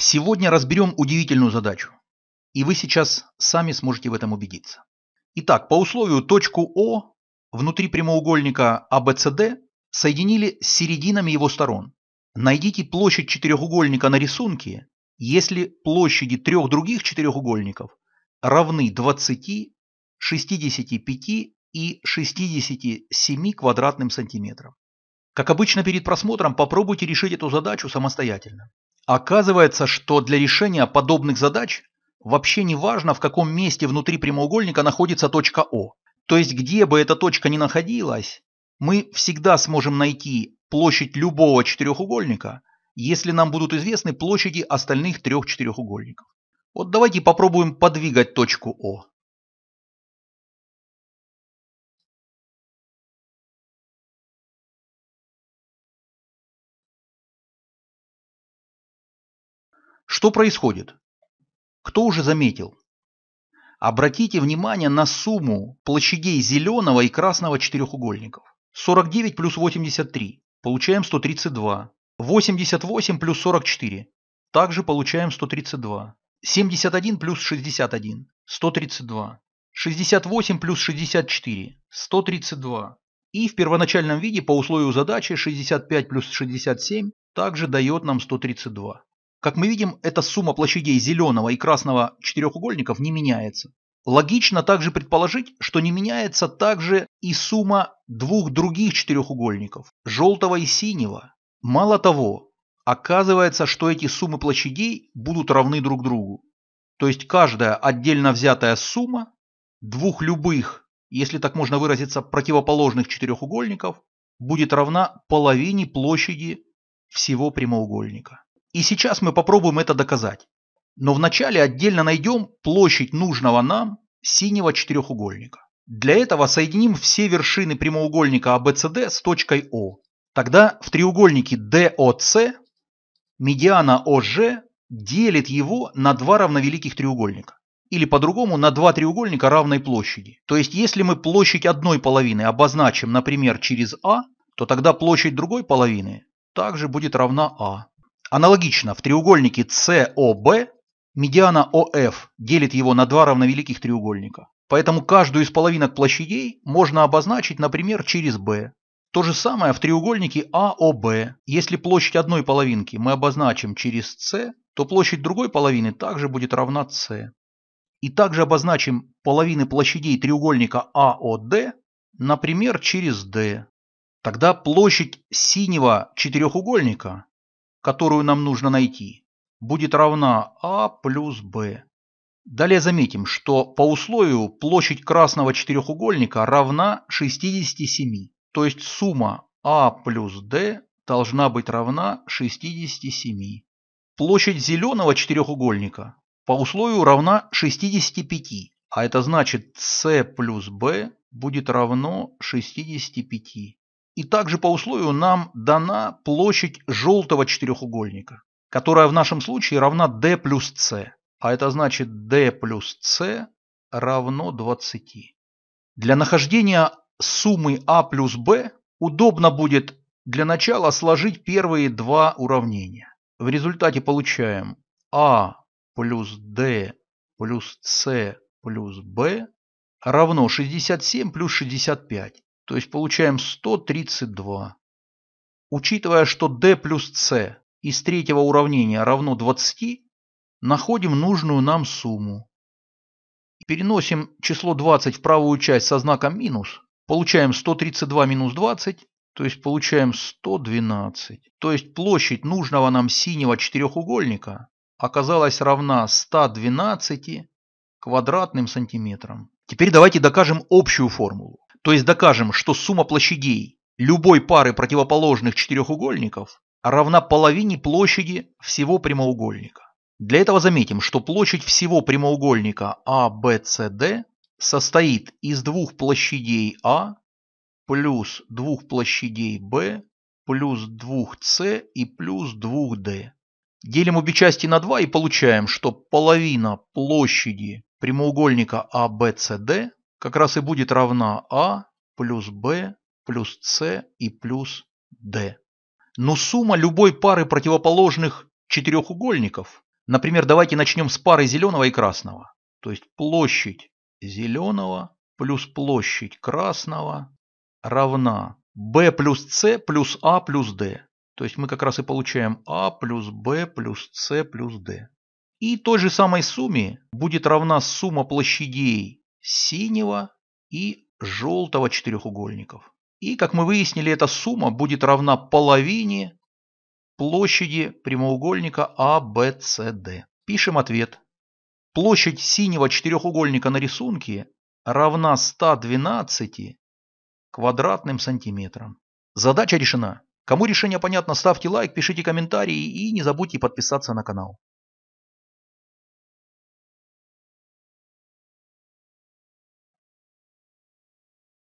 Сегодня разберем удивительную задачу, и вы сейчас сами сможете в этом убедиться. Итак, по условию точку О внутри прямоугольника ABCD а соединили с серединами его сторон. Найдите площадь четырехугольника на рисунке, если площади трех других четырехугольников равны 20, 65 и 67 квадратным сантиметрам. Как обычно перед просмотром, попробуйте решить эту задачу самостоятельно. Оказывается, что для решения подобных задач вообще не важно, в каком месте внутри прямоугольника находится точка О. То есть, где бы эта точка ни находилась, мы всегда сможем найти площадь любого четырехугольника, если нам будут известны площади остальных трех четырехугольников. Вот давайте попробуем подвигать точку О. Что происходит? Кто уже заметил? Обратите внимание на сумму площадей зеленого и красного четырехугольников. 49 плюс 83. Получаем 132. 88 плюс 44. Также получаем 132. 71 плюс 61. 132. 68 плюс 64. 132. И в первоначальном виде по условию задачи 65 плюс 67 также дает нам 132. Как мы видим, эта сумма площадей зеленого и красного четырехугольников не меняется. Логично также предположить, что не меняется также и сумма двух других четырехугольников – желтого и синего. Мало того, оказывается, что эти суммы площадей будут равны друг другу. То есть каждая отдельно взятая сумма двух любых, если так можно выразиться, противоположных четырехугольников будет равна половине площади всего прямоугольника. И сейчас мы попробуем это доказать. Но вначале отдельно найдем площадь нужного нам синего четырехугольника. Для этого соединим все вершины прямоугольника ABCD а с точкой O. Тогда в треугольнике DOC медиана ОЖ делит его на два равновеликих треугольника. Или по-другому на два треугольника равной площади. То есть если мы площадь одной половины обозначим, например, через A, а, то тогда площадь другой половины также будет равна А. Аналогично, в треугольнике COB медиана OF делит его на два равновеликих треугольника. Поэтому каждую из половинок площадей можно обозначить, например, через B. То же самое в треугольнике AOB: Если площадь одной половинки мы обозначим через c, то площадь другой половины также будет равна c. И также обозначим половины площадей треугольника AOD, например, через D. Тогда площадь синего четырехугольника которую нам нужно найти, будет равна А плюс Б. Далее заметим, что по условию площадь красного четырехугольника равна 67, то есть сумма А плюс D должна быть равна 67. Площадь зеленого четырехугольника по условию равна 65, а это значит С плюс Б будет равно 65. И также по условию нам дана площадь желтого четырехугольника, которая в нашем случае равна d плюс c. А это значит d плюс c равно 20. Для нахождения суммы a плюс b удобно будет для начала сложить первые два уравнения. В результате получаем a плюс d плюс c плюс b равно 67 плюс 65. То есть получаем 132. Учитывая, что d плюс c из третьего уравнения равно 20, находим нужную нам сумму. Переносим число 20 в правую часть со знаком минус, получаем 132 минус 20, то есть получаем 112. То есть площадь нужного нам синего четырехугольника оказалась равна 112 квадратным сантиметрам. Теперь давайте докажем общую формулу. То есть докажем, что сумма площадей любой пары противоположных четырехугольников равна половине площади всего прямоугольника. Для этого заметим, что площадь всего прямоугольника ABCD а, состоит из двух площадей А плюс двух площадей B плюс двух C и плюс двух d Делим обе части на 2 и получаем, что половина площади прямоугольника ABCD а, как раз и будет равна А плюс Б плюс С и плюс Д. Но сумма любой пары противоположных четырехугольников, например, давайте начнем с пары зеленого и красного, то есть площадь зеленого плюс площадь красного равна b плюс c плюс a а плюс d. То есть мы как раз и получаем a а плюс b плюс c плюс d. И той же самой сумме будет равна сумма площадей синего и желтого четырехугольников. И, как мы выяснили, эта сумма будет равна половине площади прямоугольника ABCD. А, Пишем ответ. Площадь синего четырехугольника на рисунке равна 112 квадратным сантиметрам. Задача решена. Кому решение понятно, ставьте лайк, пишите комментарии и не забудьте подписаться на канал.